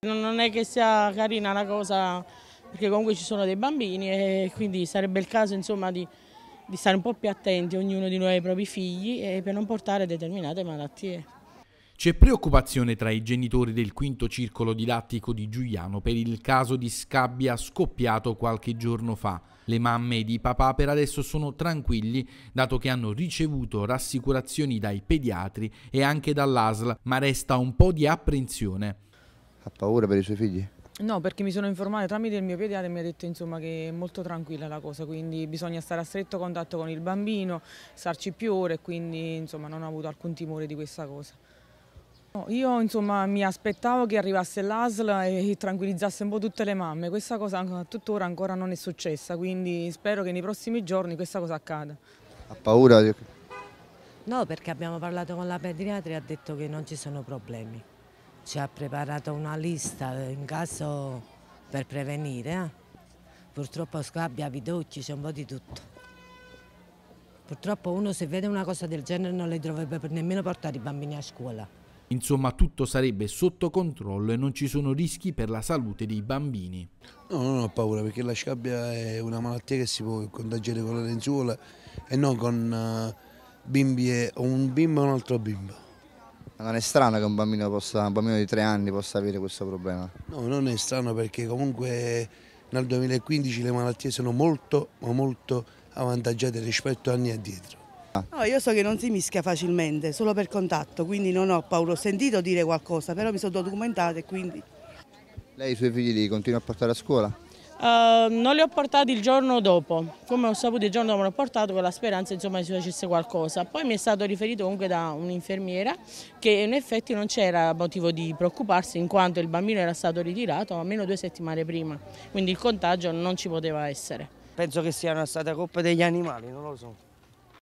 Non è che sia carina la cosa perché comunque ci sono dei bambini e quindi sarebbe il caso insomma, di, di, stare un po' più attenti ognuno di noi ai propri figli e per non portare determinate malattie. C'è preoccupazione tra i genitori del quinto circolo didattico di Giuliano per il caso di scabbia scoppiato qualche giorno fa. Le mamme di papà per adesso sono tranquilli dato che hanno ricevuto rassicurazioni dai pediatri e anche dall'ASL, ma resta un po' di apprensione. Ha paura per i suoi figli? No, perché mi sono informata tramite il mio pediatra e mi ha detto insomma, che è molto tranquilla la cosa, quindi bisogna stare a stretto contatto con il bambino, starci più ore, quindi insomma, non ho avuto alcun timore di questa cosa. No, io insomma, mi aspettavo che arrivasse l'ASL e tranquillizzasse un po' tutte le mamme, questa cosa tuttora ancora non è successa, quindi spero che nei prossimi giorni questa cosa accada. Ha paura? No, perché abbiamo parlato con la pediatra e ha detto che non ci sono problemi ci ha preparato una lista in caso per prevenire. Eh? Purtroppo scabbia, abbiamo vidocchi, c'è un po' di tutto. Purtroppo uno se vede una cosa del genere non le dovrebbe nemmeno portare i bambini a scuola. Insomma tutto sarebbe sotto controllo e non ci sono rischi per la salute dei bambini. No, non ho paura perché la scabbia è una malattia che si può contagiare con la lenzuola e non con eh, bimbi e un bimbo e un altro bimbo non è strano che un bambino, possa, un bambino di tre anni possa avere questo problema? No, non è strano perché comunque nel 2015 le malattie sono molto, ma molto avvantaggiate rispetto a anni addietro. No, io so che non si mischia facilmente, solo per contatto, quindi non ho paura. Ho sentito dire qualcosa, però mi sono documentata e quindi... Lei i suoi figli li continua a portare a scuola? Ehm, non li ho portati il giorno dopo, come ho saputo il giorno dopo l'ho portato con la speranza insomma, che si facesse qualcosa. Poi mi è stato riferito comunque da un'infermiera che in effetti non c'era motivo di preoccuparsi in quanto il bambino era stato ritirato almeno due settimane prima, quindi il contagio non ci poteva essere. Penso che sia stata colpa degli animali, non lo so.